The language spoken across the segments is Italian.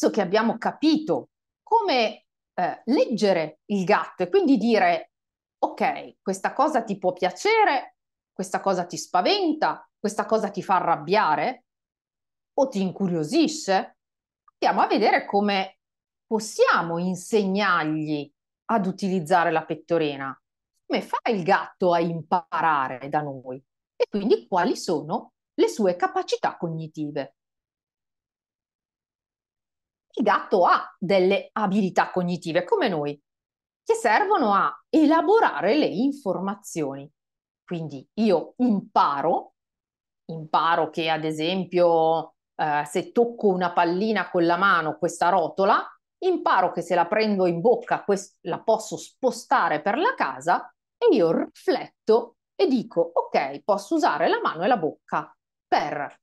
visto che abbiamo capito come eh, leggere il gatto e quindi dire, ok, questa cosa ti può piacere, questa cosa ti spaventa, questa cosa ti fa arrabbiare o ti incuriosisce, andiamo a vedere come possiamo insegnargli ad utilizzare la pettorena. Come fa il gatto a imparare da noi? E quindi quali sono le sue capacità cognitive? il gatto ha delle abilità cognitive come noi, che servono a elaborare le informazioni. Quindi io imparo, imparo che ad esempio eh, se tocco una pallina con la mano, questa rotola, imparo che se la prendo in bocca quest- la posso spostare per la casa e io rifletto e dico ok, posso usare la mano e la bocca per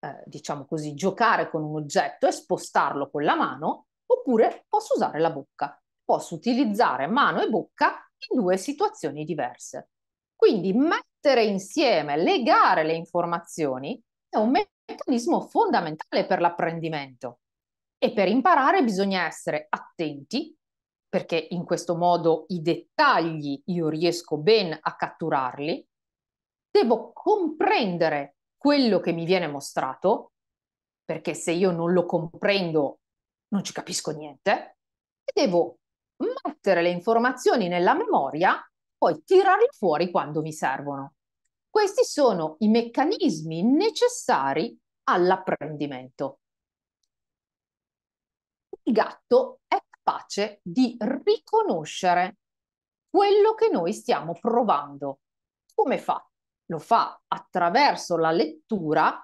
eh, diciamo così, giocare con un oggetto e spostarlo con la mano, oppure posso usare la bocca. Posso utilizzare mano e bocca in due situazioni diverse. Quindi mettere insieme, legare le informazioni è un meccanismo fondamentale per l'apprendimento. E per imparare bisogna essere attenti, perché in questo modo i dettagli io riesco ben a catturarli. Devo comprendere quello che mi viene mostrato, perché se io non lo comprendo non ci capisco niente, e devo mettere le informazioni nella memoria, poi tirarle fuori quando mi servono. Questi sono i meccanismi necessari all'apprendimento. Il gatto è capace di riconoscere quello che noi stiamo provando. Come fa? Lo fa attraverso la lettura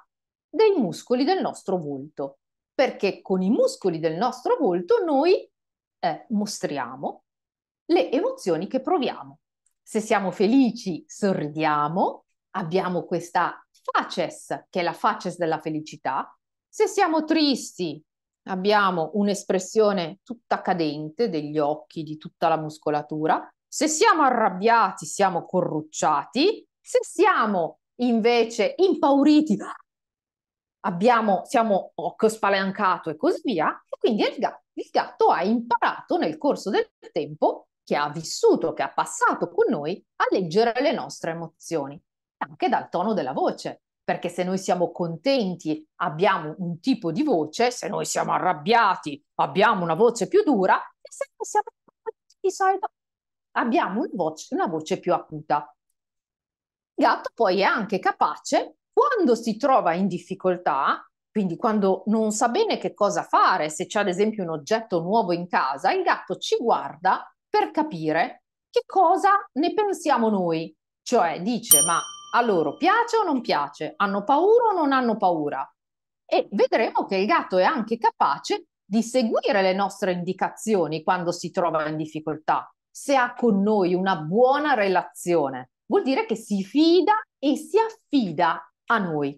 dei muscoli del nostro volto, perché con i muscoli del nostro volto noi eh, mostriamo le emozioni che proviamo. Se siamo felici, sorridiamo, abbiamo questa faces, che è la faces della felicità. Se siamo tristi, abbiamo un'espressione tutta cadente degli occhi, di tutta la muscolatura. Se siamo arrabbiati, siamo corrucciati se siamo invece impauriti, abbiamo, siamo occhio spalancato e così via, e quindi il gatto, il gatto ha imparato nel corso del tempo che ha vissuto, che ha passato con noi, a leggere le nostre emozioni, anche dal tono della voce. Perché se noi siamo contenti abbiamo un tipo di voce, se noi siamo arrabbiati abbiamo una voce più dura, e se noi siamo di solito abbiamo una voce, una voce più acuta gatto poi è anche capace, quando si trova in difficoltà, quindi quando non sa bene che cosa fare, se c'è ad esempio un oggetto nuovo in casa, il gatto ci guarda per capire che cosa ne pensiamo noi. Cioè dice, ma a loro piace o non piace? Hanno paura o non hanno paura? E vedremo che il gatto è anche capace di seguire le nostre indicazioni quando si trova in difficoltà, se ha con noi una buona relazione vuol dire che si fida e si affida a noi.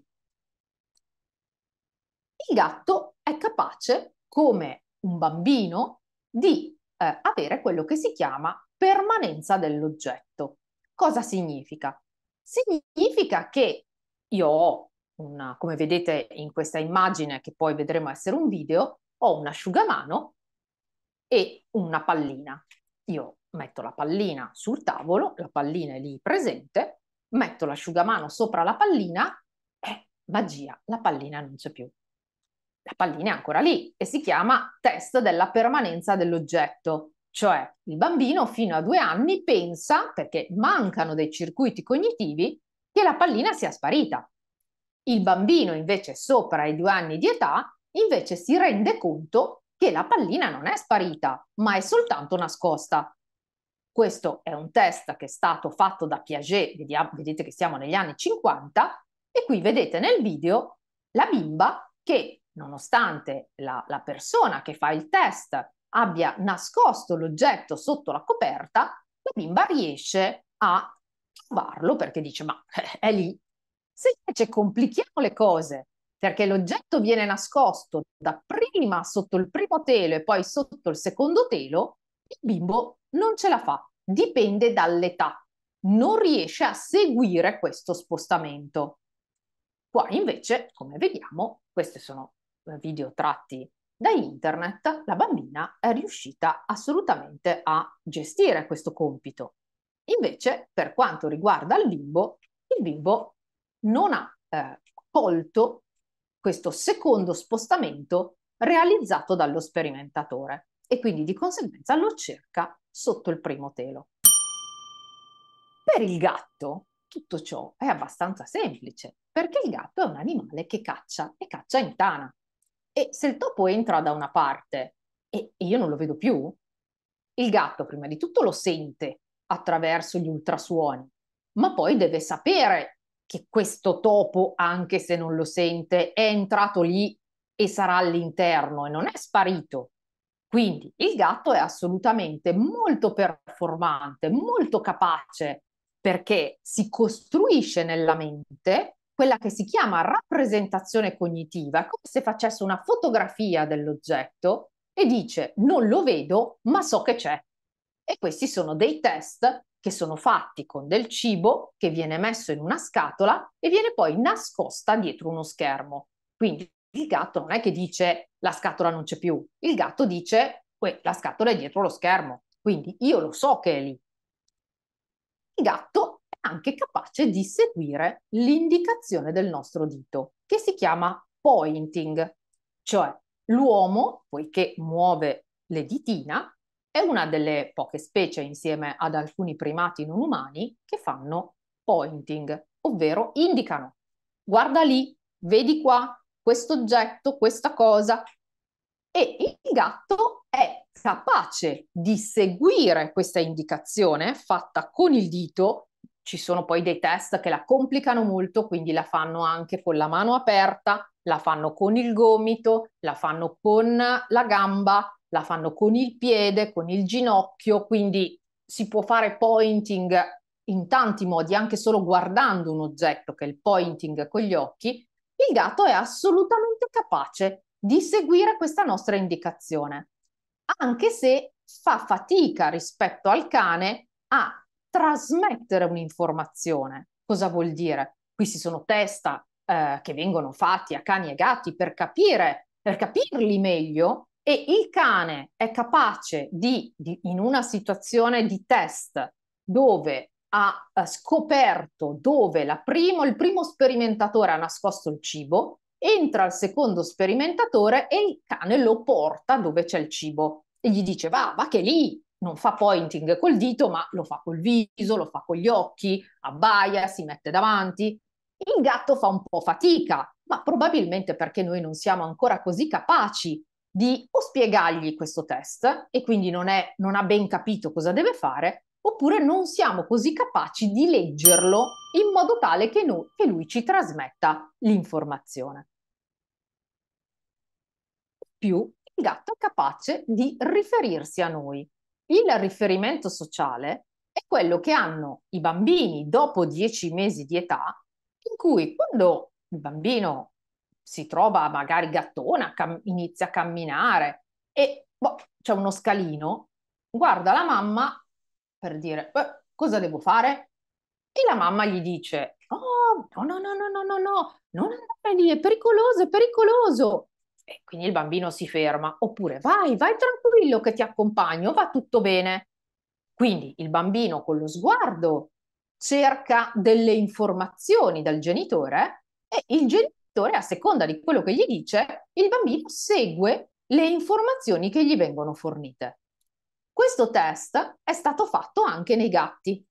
Il gatto è capace, come un bambino, di eh, avere quello che si chiama permanenza dell'oggetto. Cosa significa? Significa che io ho una, come vedete in questa immagine che poi vedremo essere un video, ho un asciugamano e una pallina. Io metto la pallina sul tavolo, la pallina è lì presente, metto l'asciugamano sopra la pallina e magia, la pallina non c'è più. La pallina è ancora lì e si chiama test della permanenza dell'oggetto, cioè il bambino fino a due anni pensa, perché mancano dei circuiti cognitivi, che la pallina sia sparita. Il bambino invece sopra i due anni di età invece si rende conto che la pallina non è sparita, ma è soltanto nascosta. Questo è un test che è stato fatto da Piaget, vediamo, vedete che siamo negli anni 50, e qui vedete nel video la bimba che, nonostante la, la persona che fa il test abbia nascosto l'oggetto sotto la coperta, la bimba riesce a trovarlo perché dice ma è lì. Se invece complichiamo le cose perché l'oggetto viene nascosto da prima sotto il primo telo e poi sotto il secondo telo, il bimbo non ce la fa, dipende dall'età, non riesce a seguire questo spostamento. Qua invece, come vediamo, questi sono eh, video tratti da internet, la bambina è riuscita assolutamente a gestire questo compito. Invece, per quanto riguarda il bimbo, il bimbo non ha eh, colto questo secondo spostamento realizzato dallo sperimentatore e quindi di conseguenza lo cerca sotto il primo telo. Per il gatto tutto ciò è abbastanza semplice, perché il gatto è un animale che caccia e caccia in tana. E se il topo entra da una parte e, io non lo vedo più, il gatto prima di tutto lo sente attraverso gli ultrasuoni, ma poi deve sapere che questo topo, anche se non lo sente, è entrato lì e sarà all'interno e non è sparito. Quindi il gatto è assolutamente molto performante, molto capace perché si costruisce nella mente quella che si chiama rappresentazione cognitiva, è come se facesse una fotografia dell'oggetto e dice non lo vedo ma so che c'è. E questi sono dei test che sono fatti con del cibo che viene messo in una scatola e viene poi nascosta dietro uno schermo. Quindi il gatto non è che dice la scatola non c'è più, il gatto dice la scatola è dietro lo schermo, quindi io lo so che è lì. Il gatto è anche capace di seguire l'indicazione del nostro dito, che si chiama pointing, cioè l'uomo, poiché muove le ditina, è una delle poche specie insieme ad alcuni primati non umani che fanno pointing, ovvero indicano, guarda lì, vedi qua, questo oggetto, questa cosa. E il gatto è capace di seguire questa indicazione fatta con il dito. Ci sono poi dei test che la complicano molto, quindi la fanno anche con la mano aperta, la fanno con il gomito, la fanno con la gamba, la fanno con il piede, con il ginocchio, quindi si può fare pointing in tanti modi, anche solo guardando un oggetto che è il pointing con gli occhi, il gatto è assolutamente capace di seguire questa nostra indicazione, anche se fa fatica rispetto al cane a trasmettere un'informazione. Cosa vuol dire? Qui ci sono test eh, che vengono fatti a cani e gatti per capire, per capirli meglio e il cane è capace di, di in una situazione di test dove ha eh, scoperto dove primo, il primo sperimentatore ha nascosto il cibo, entra il secondo sperimentatore e il cane lo porta dove c'è il cibo e gli dice va, va che lì non fa pointing col dito, ma lo fa col viso, lo fa con gli occhi, abbaia, si mette davanti. Il gatto fa un po' fatica, ma probabilmente perché noi non siamo ancora così capaci di o spiegargli questo test e quindi non, è, non ha ben capito cosa deve fare, oppure non siamo così capaci di leggerlo in modo tale che, noi, che lui ci trasmetta l'informazione. Più il gatto è capace di riferirsi a noi. Il riferimento sociale è quello che hanno i bambini dopo 10 mesi di età, in cui quando il bambino si trova magari gattona, cam- inizia a camminare e boh, c'è uno scalino, guarda la mamma per dire, beh, cosa devo fare? E la mamma gli dice, oh, no, no, no, no, no, no, no, non andare lì, è pericoloso, è pericoloso. E quindi il bambino si ferma, oppure vai, vai tranquillo che ti accompagno, va tutto bene. Quindi il bambino con lo sguardo cerca delle informazioni dal genitore e il genitore, a seconda di quello che gli dice, il bambino segue le informazioni che gli vengono fornite. Questo test è stato fatto anche nei gatti.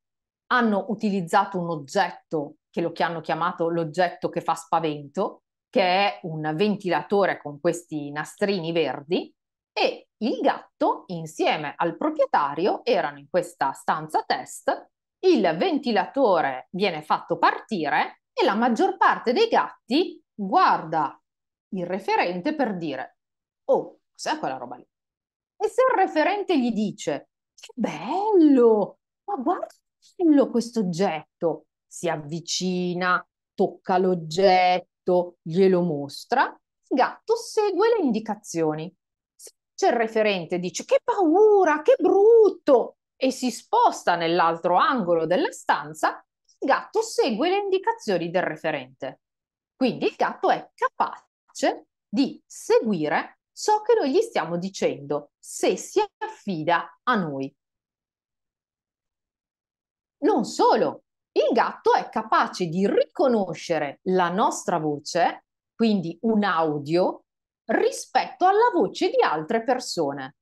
Hanno utilizzato un oggetto che lo hanno chiamato l'oggetto che fa spavento, che è un ventilatore con questi nastrini verdi e il gatto insieme al proprietario erano in questa stanza test, il ventilatore viene fatto partire e la maggior parte dei gatti guarda il referente per dire oh, cos'è quella roba lì? E se il referente gli dice, che bello, ma guarda che bello questo oggetto, si avvicina, tocca l'oggetto, glielo mostra, il gatto segue le indicazioni. Se il referente dice, che paura, che brutto, e si sposta nell'altro angolo della stanza, il gatto segue le indicazioni del referente. Quindi il gatto è capace di seguire ciò che noi gli stiamo dicendo se si affida a noi. Non solo, il gatto è capace di riconoscere la nostra voce, quindi un audio, rispetto alla voce di altre persone.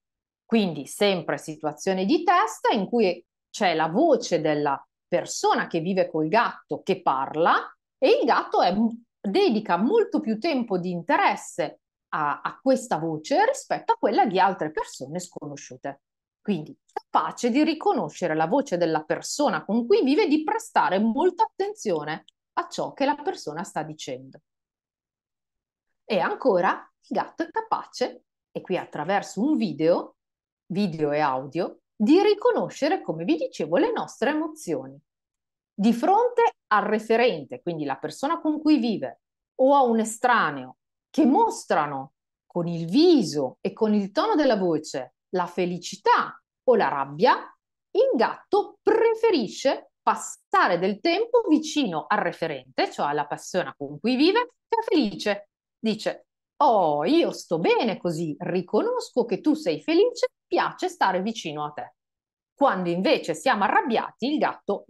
Quindi sempre situazione di testa in cui c'è la voce della persona che vive col gatto che parla e il gatto è, dedica molto più tempo di interesse a, a questa voce rispetto a quella di altre persone sconosciute. Quindi capace di riconoscere la voce della persona con cui vive e di prestare molta attenzione a ciò che la persona sta dicendo. E ancora, il gatto è capace, e qui attraverso un video, video e audio, di riconoscere, come vi dicevo, le nostre emozioni. Di fronte al referente, quindi la persona con cui vive, o a un estraneo, che mostrano con il viso e con il tono della voce la felicità o la rabbia, il gatto preferisce passare del tempo vicino al referente, cioè alla persona con cui vive, che è felice. Dice, oh, io sto bene così, riconosco che tu sei felice, piace stare vicino a te. Quando invece siamo arrabbiati, il gatto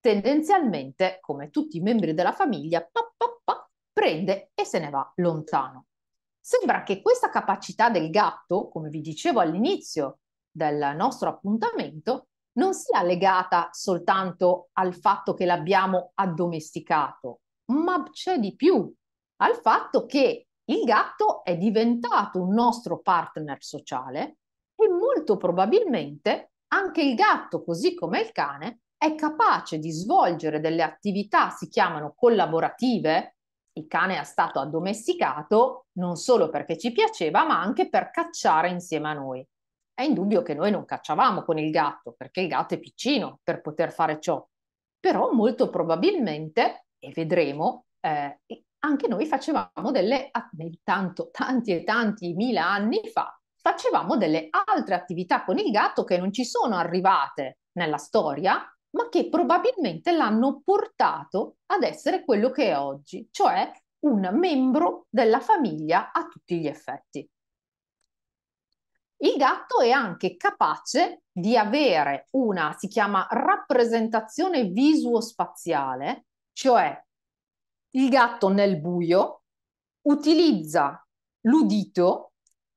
tendenzialmente, come tutti i membri della famiglia, pa, pa, pa, prende e se ne va lontano. Sembra che questa capacità del gatto, come vi dicevo all'inizio del nostro appuntamento, non sia legata soltanto al fatto che l'abbiamo addomesticato, ma c'è di più, al fatto che il gatto è diventato un nostro partner sociale e molto probabilmente anche il gatto, così come il cane, è capace di svolgere delle attività, si chiamano collaborative, il cane è stato addomesticato non solo perché ci piaceva, ma anche per cacciare insieme a noi. È indubbio che noi non cacciavamo con il gatto, perché il gatto è piccino per poter fare ciò. Però molto probabilmente, e vedremo, eh, anche noi facevamo delle, tanto, tanti e tanti mila anni fa, facevamo delle altre attività con il gatto che non ci sono arrivate nella storia, ma che probabilmente l'hanno portato ad essere quello che è oggi, cioè un membro della famiglia a tutti gli effetti. Il gatto è anche capace di avere una, si chiama rappresentazione visuo-spaziale, cioè il gatto nel buio utilizza l'udito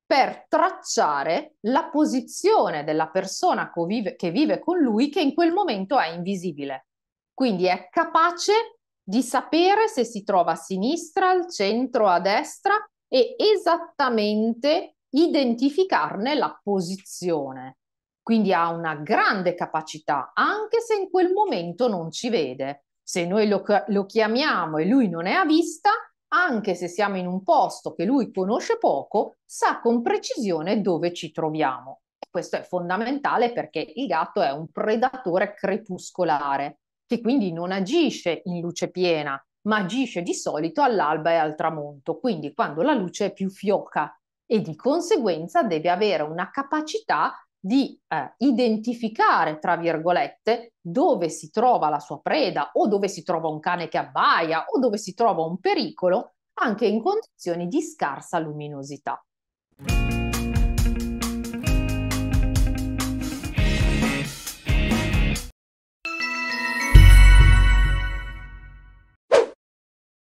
per tracciare la posizione della persona che vive, che vive con lui che in quel momento è invisibile. Quindi è capace di sapere se si trova a sinistra, al centro, a destra e esattamente identificarne la posizione. Quindi ha una grande capacità, anche se in quel momento non ci vede. Se noi lo, lo chiamiamo e lui non è a vista, anche se siamo in un posto che lui conosce poco, sa con precisione dove ci troviamo. Questo è fondamentale perché il gatto è un predatore crepuscolare, che quindi non agisce in luce piena, ma agisce di solito all'alba e al tramonto, quindi quando la luce è più fioca e di conseguenza deve avere una capacità di eh, identificare, tra virgolette, dove si trova la sua preda o dove si trova un cane che abbaia o dove si trova un pericolo, anche in condizioni di scarsa luminosità.